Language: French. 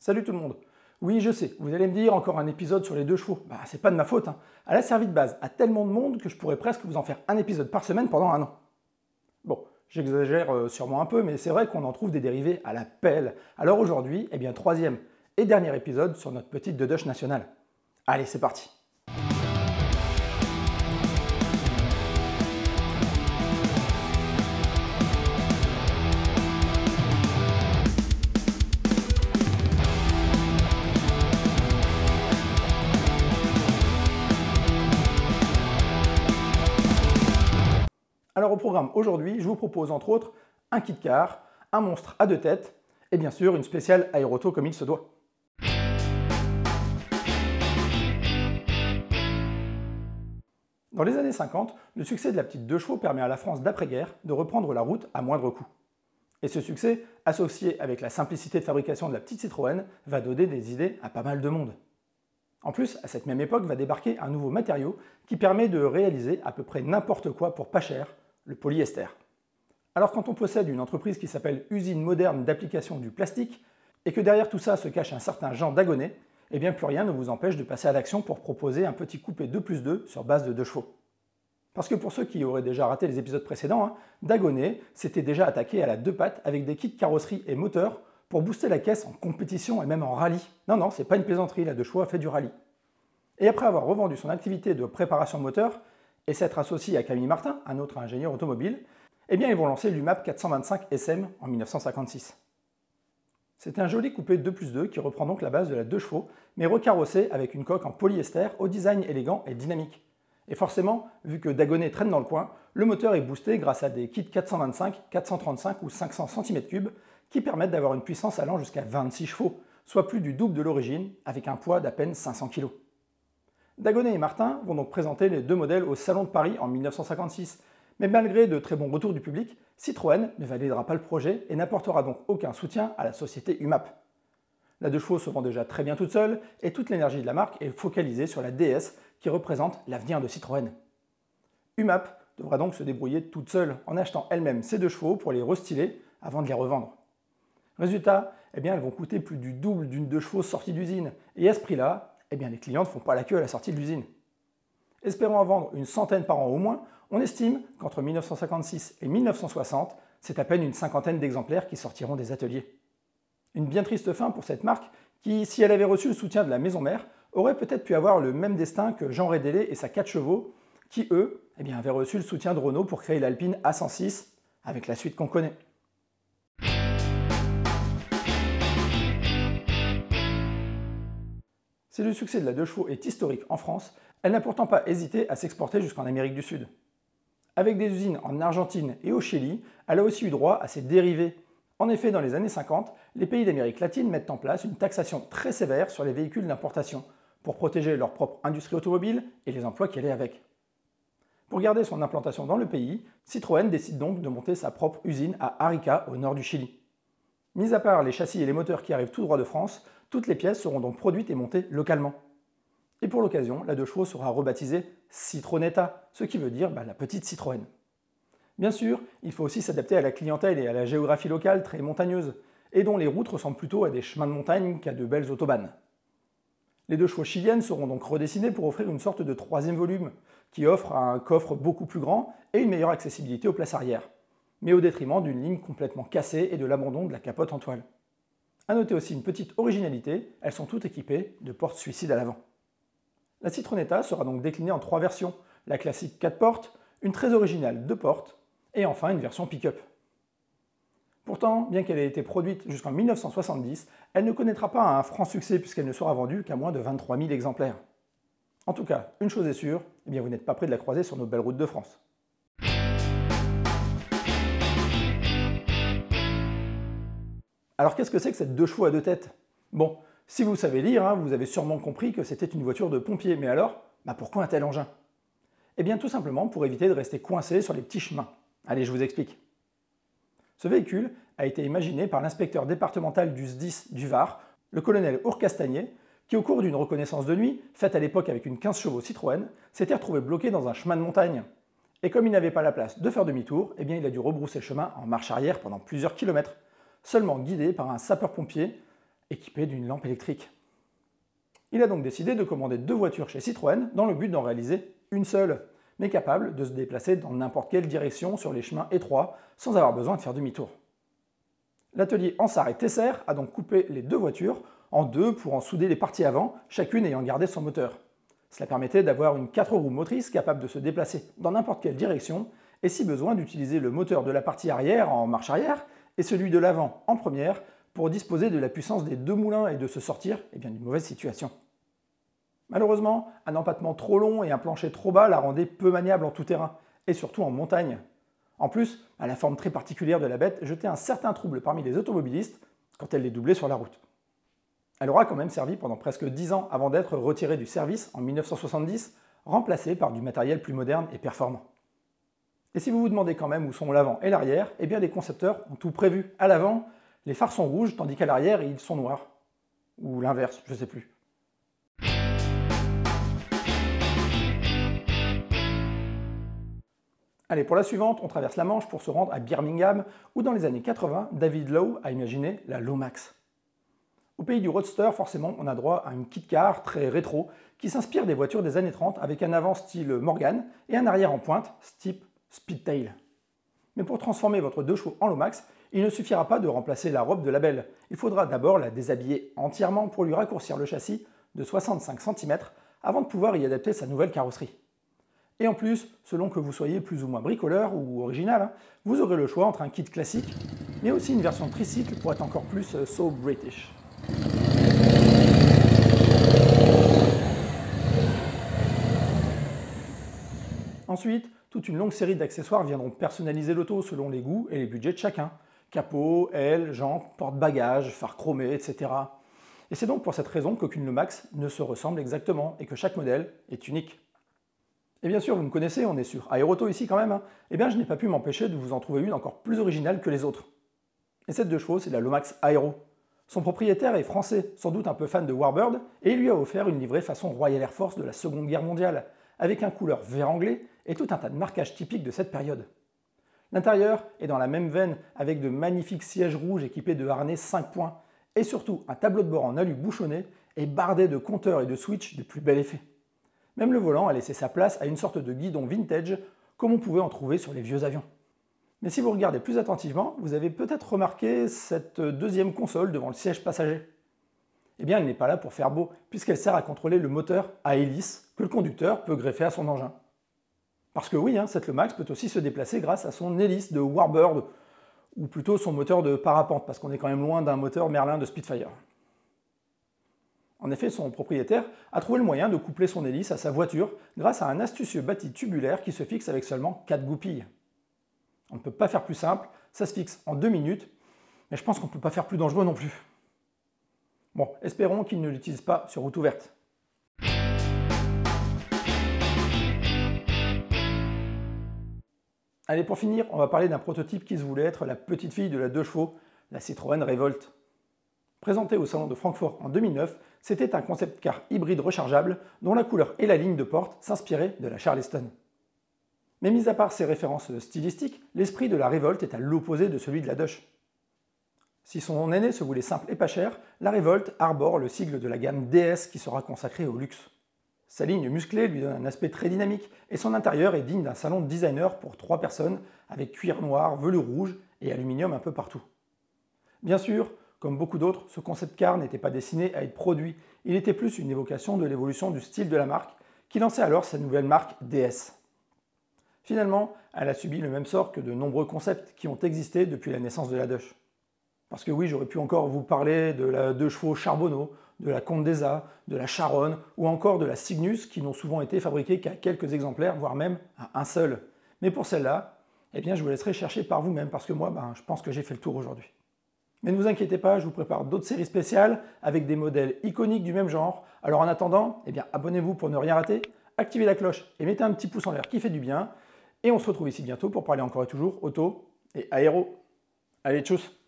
Salut tout le monde Oui, je sais, vous allez me dire encore un épisode sur les deux chevaux. Bah, c'est pas de ma faute. Hein. Elle a servi de base à tellement de monde que je pourrais presque vous en faire un épisode par semaine pendant un an. Bon, j'exagère euh, sûrement un peu, mais c'est vrai qu'on en trouve des dérivés à la pelle. Alors aujourd'hui, eh bien, troisième et dernier épisode sur notre petite de nationale. Allez, c'est parti Alors au programme aujourd'hui, je vous propose entre autres un kit car, un monstre à deux têtes et bien sûr une spéciale aéroto comme il se doit. Dans les années 50, le succès de la petite deux chevaux permet à la France d'après-guerre de reprendre la route à moindre coût. Et ce succès, associé avec la simplicité de fabrication de la petite Citroën, va donner des idées à pas mal de monde. En plus, à cette même époque va débarquer un nouveau matériau qui permet de réaliser à peu près n'importe quoi pour pas cher, le polyester. Alors quand on possède une entreprise qui s'appelle Usine moderne d'application du plastique, et que derrière tout ça se cache un certain Jean Dagonet, eh bien plus rien ne vous empêche de passer à l'action pour proposer un petit coupé 2 plus 2 sur base de deux chevaux. Parce que pour ceux qui auraient déjà raté les épisodes précédents, hein, Dagonet s'était déjà attaqué à la deux pattes avec des kits carrosserie et moteur pour booster la caisse en compétition et même en rallye. Non, non, c'est pas une plaisanterie, la deux chevaux a fait du rallye. Et après avoir revendu son activité de préparation moteur, et s'être associé à Camille Martin, un autre ingénieur automobile, eh bien ils vont lancer l'UMAP 425 SM en 1956. C'est un joli coupé 2 plus 2 qui reprend donc la base de la 2 chevaux, mais recarrossé avec une coque en polyester au design élégant et dynamique. Et forcément, vu que Dagonet traîne dans le coin, le moteur est boosté grâce à des kits 425, 435 ou 500 cm3 qui permettent d'avoir une puissance allant jusqu'à 26 chevaux, soit plus du double de l'origine, avec un poids d'à peine 500 kg. Dagonet et Martin vont donc présenter les deux modèles au Salon de Paris en 1956. Mais malgré de très bons retours du public, Citroën ne validera pas le projet et n'apportera donc aucun soutien à la société UMAP. La deux chevaux se vend déjà très bien toute seule et toute l'énergie de la marque est focalisée sur la DS qui représente l'avenir de Citroën. UMAP devra donc se débrouiller toute seule en achetant elle-même ses deux chevaux pour les restyler avant de les revendre. Résultat, eh bien, elles vont coûter plus du double d'une deux chevaux sortie d'usine et à ce prix-là, eh bien les clients ne font pas la queue à la sortie de l'usine. Espérant en vendre une centaine par an au moins, on estime qu'entre 1956 et 1960, c'est à peine une cinquantaine d'exemplaires qui sortiront des ateliers. Une bien triste fin pour cette marque qui, si elle avait reçu le soutien de la maison mère, aurait peut-être pu avoir le même destin que Jean Rédélé et sa 4 chevaux, qui eux eh bien, avaient reçu le soutien de Renault pour créer l'Alpine A106, avec la suite qu'on connaît. Si le succès de la deux chevaux est historique en France, elle n'a pourtant pas hésité à s'exporter jusqu'en Amérique du Sud. Avec des usines en Argentine et au Chili, elle a aussi eu droit à ses dérivés. En effet, dans les années 50, les pays d'Amérique latine mettent en place une taxation très sévère sur les véhicules d'importation pour protéger leur propre industrie automobile et les emplois qu'elle est avec. Pour garder son implantation dans le pays, Citroën décide donc de monter sa propre usine à Arica, au nord du Chili. Mis à part les châssis et les moteurs qui arrivent tout droit de France, toutes les pièces seront donc produites et montées localement. Et pour l'occasion, la deux chevaux sera rebaptisée Citronetta, ce qui veut dire bah, la petite Citroën. Bien sûr, il faut aussi s'adapter à la clientèle et à la géographie locale très montagneuse, et dont les routes ressemblent plutôt à des chemins de montagne qu'à de belles autobahnes. Les deux chevaux chiliennes seront donc redessinées pour offrir une sorte de troisième volume, qui offre un coffre beaucoup plus grand et une meilleure accessibilité aux places arrière, mais au détriment d'une ligne complètement cassée et de l'abandon de la capote en toile. À noter aussi une petite originalité, elles sont toutes équipées de portes suicides à l'avant. La Citronetta sera donc déclinée en trois versions, la classique 4 portes, une très originale 2 portes, et enfin une version pick-up. Pourtant, bien qu'elle ait été produite jusqu'en 1970, elle ne connaîtra pas un franc succès puisqu'elle ne sera vendue qu'à moins de 23 000 exemplaires. En tout cas, une chose est sûre, eh bien vous n'êtes pas près de la croiser sur nos belles routes de France. Alors qu'est-ce que c'est que cette deux chevaux à deux têtes Bon, si vous savez lire, hein, vous avez sûrement compris que c'était une voiture de pompier, mais alors, bah pourquoi un tel engin Eh bien tout simplement pour éviter de rester coincé sur les petits chemins. Allez, je vous explique. Ce véhicule a été imaginé par l'inspecteur départemental du SDIS du Var, le colonel Ourcastanier, qui au cours d'une reconnaissance de nuit, faite à l'époque avec une 15 chevaux Citroën, s'était retrouvé bloqué dans un chemin de montagne. Et comme il n'avait pas la place de faire demi-tour, eh bien il a dû rebrousser chemin en marche arrière pendant plusieurs kilomètres seulement guidé par un sapeur-pompier équipé d'une lampe électrique. Il a donc décidé de commander deux voitures chez Citroën dans le but d'en réaliser une seule, mais capable de se déplacer dans n'importe quelle direction sur les chemins étroits sans avoir besoin de faire demi-tour. L'atelier Ansar et Tesser a donc coupé les deux voitures en deux pour en souder les parties avant, chacune ayant gardé son moteur. Cela permettait d'avoir une quatre roues motrices capable de se déplacer dans n'importe quelle direction et si besoin d'utiliser le moteur de la partie arrière en marche arrière et celui de l'avant en première pour disposer de la puissance des deux moulins et de se sortir eh bien, d'une mauvaise situation. Malheureusement, un empattement trop long et un plancher trop bas la rendaient peu maniable en tout terrain, et surtout en montagne. En plus, à la forme très particulière de la bête jetait un certain trouble parmi les automobilistes quand elle les doublait sur la route. Elle aura quand même servi pendant presque 10 ans avant d'être retirée du service en 1970, remplacée par du matériel plus moderne et performant. Et si vous vous demandez quand même où sont l'avant et l'arrière, eh bien les concepteurs ont tout prévu. À l'avant, les phares sont rouges, tandis qu'à l'arrière, ils sont noirs. Ou l'inverse, je ne sais plus. Allez, pour la suivante, on traverse la Manche pour se rendre à Birmingham, où dans les années 80, David Lowe a imaginé la Lomax. Au pays du roadster, forcément, on a droit à une kit car très rétro, qui s'inspire des voitures des années 30 avec un avant style Morgan et un arrière en pointe, type Speedtail. Mais pour transformer votre deux chevaux en Lomax, il ne suffira pas de remplacer la robe de la belle. Il faudra d'abord la déshabiller entièrement pour lui raccourcir le châssis de 65 cm avant de pouvoir y adapter sa nouvelle carrosserie. Et en plus, selon que vous soyez plus ou moins bricoleur ou original, hein, vous aurez le choix entre un kit classique, mais aussi une version tricycle pour être encore plus euh, so British. Ensuite, toute une longue série d'accessoires viendront personnaliser l'auto selon les goûts et les budgets de chacun. Capot, ailes, jambes, porte-bagages, phares chromés, etc. Et c'est donc pour cette raison qu'aucune Lomax ne se ressemble exactement et que chaque modèle est unique. Et bien sûr, vous me connaissez, on est sur Aeroto ici quand même, et hein. eh bien je n'ai pas pu m'empêcher de vous en trouver une encore plus originale que les autres. Et cette deux chevaux, c'est la Lomax Aero. Son propriétaire est français, sans doute un peu fan de Warbird, et il lui a offert une livrée façon Royal Air Force de la Seconde Guerre mondiale, avec un couleur vert anglais et tout un tas de marquages typiques de cette période. L'intérieur est dans la même veine avec de magnifiques sièges rouges équipés de harnais 5 points et surtout un tableau de bord en alu bouchonné et bardé de compteurs et de switches de plus bel effet. Même le volant a laissé sa place à une sorte de guidon vintage comme on pouvait en trouver sur les vieux avions. Mais si vous regardez plus attentivement, vous avez peut-être remarqué cette deuxième console devant le siège passager eh bien elle n'est pas là pour faire beau, puisqu'elle sert à contrôler le moteur à hélice que le conducteur peut greffer à son engin. Parce que oui, hein, cette Lemax peut aussi se déplacer grâce à son hélice de Warbird, ou plutôt son moteur de parapente, parce qu'on est quand même loin d'un moteur Merlin de Spitfire. En effet, son propriétaire a trouvé le moyen de coupler son hélice à sa voiture grâce à un astucieux bâti tubulaire qui se fixe avec seulement 4 goupilles. On ne peut pas faire plus simple, ça se fixe en 2 minutes, mais je pense qu'on ne peut pas faire plus dangereux non plus. Bon, espérons qu'ils ne l'utilisent pas sur route ouverte. Allez, pour finir, on va parler d'un prototype qui se voulait être la petite fille de la deux chevaux, la Citroën Revolt. Présentée au salon de Francfort en 2009, c'était un concept car hybride rechargeable dont la couleur et la ligne de porte s'inspiraient de la Charleston. Mais mis à part ces références stylistiques, l'esprit de la Révolte est à l'opposé de celui de la Dush. Si son aîné se voulait simple et pas cher, la Révolte arbore le sigle de la gamme DS qui sera consacrée au luxe. Sa ligne musclée lui donne un aspect très dynamique et son intérieur est digne d'un salon de designer pour trois personnes avec cuir noir, velours rouge et aluminium un peu partout. Bien sûr, comme beaucoup d'autres, ce concept car n'était pas destiné à être produit, il était plus une évocation de l'évolution du style de la marque qui lançait alors sa nouvelle marque DS. Finalement, elle a subi le même sort que de nombreux concepts qui ont existé depuis la naissance de la Dush. Parce que oui, j'aurais pu encore vous parler de la deux chevaux Charbonneau, de la Condesa, de la Charonne ou encore de la Cygnus qui n'ont souvent été fabriquées qu'à quelques exemplaires, voire même à un seul. Mais pour celle-là, eh bien, je vous laisserai chercher par vous-même parce que moi, ben, je pense que j'ai fait le tour aujourd'hui. Mais ne vous inquiétez pas, je vous prépare d'autres séries spéciales avec des modèles iconiques du même genre. Alors en attendant, eh bien, abonnez-vous pour ne rien rater, activez la cloche et mettez un petit pouce en l'air qui fait du bien. Et on se retrouve ici bientôt pour parler encore et toujours auto et aéro. Allez, tchuss